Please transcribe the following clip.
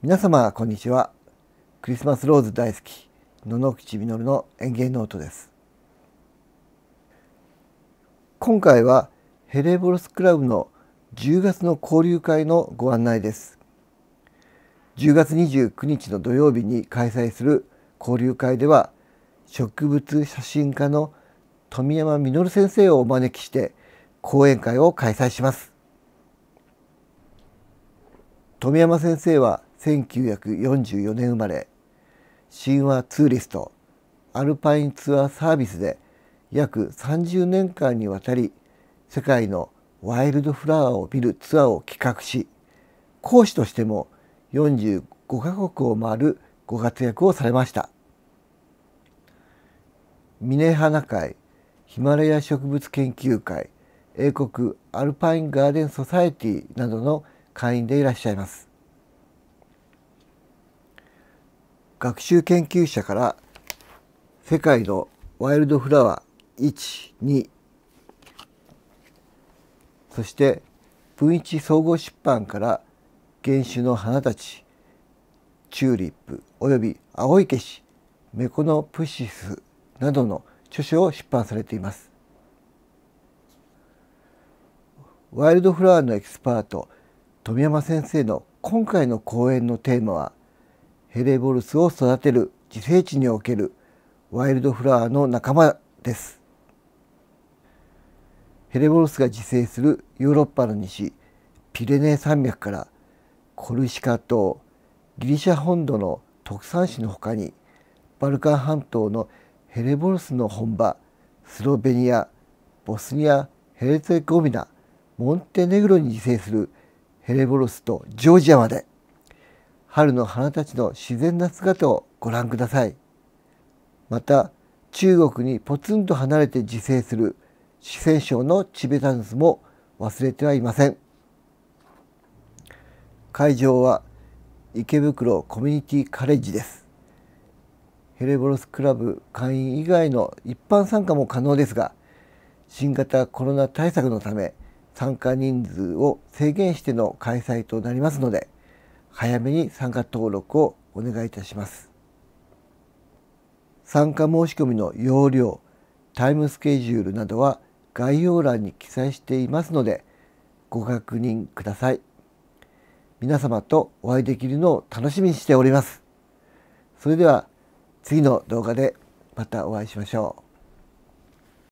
皆様こんにちはクリスマスローズ大好き野々口実の園芸ノートです今回はヘレボロスクラブの10月の交流会のご案内です10月29日の土曜日に開催する交流会では植物写真家の富山実先生をお招きして講演会を開催します富山先生は1944年生まれ神話ツーリストアルパインツアーサービスで約30年間にわたり世界のワイルドフラワーを見るツアーを企画し講師としても45カ国を回るご活躍をされました峰花会ヒマラヤ植物研究会英国アルパインガーデンソサエティなどの会員でいらっしゃいます学習研究者から世界のワイルドフラワー12そして文一総合出版から原種の花たちチューリップおよび青い消しメコノプシスなどの著書を出版されています。ワイルドフラワーのエキスパート富山先生の今回の講演のテーマはヘレボルスを育てる自生地におけるワイルドフラワーの仲間です。ヘレボルスが自生するヨーロッパの西ピレネー山脈からコルシカ島ギリシャ本土の特産種のほかにバルカン半島のヘレボルスの本場スロベニアボスニアヘレツェゴミナモンテネグロに自生するヘレボルスとジョージアまで春の花たちの自然な姿をご覧くださいまた中国にポツンと離れて自生する四川省のチベタンスも忘れてはいません会場は池袋コミュニティカレッジですヘレボロスクラブ会員以外の一般参加も可能ですが新型コロナ対策のため参加人数を制限しての開催となりますので早めに参加登録をお願いいたします。参加申し込みの要領、タイムスケジュールなどは概要欄に記載していますのでご確認ください。皆様とお会いできるのを楽しみにしております。それでは次の動画でまたお会いしましょう。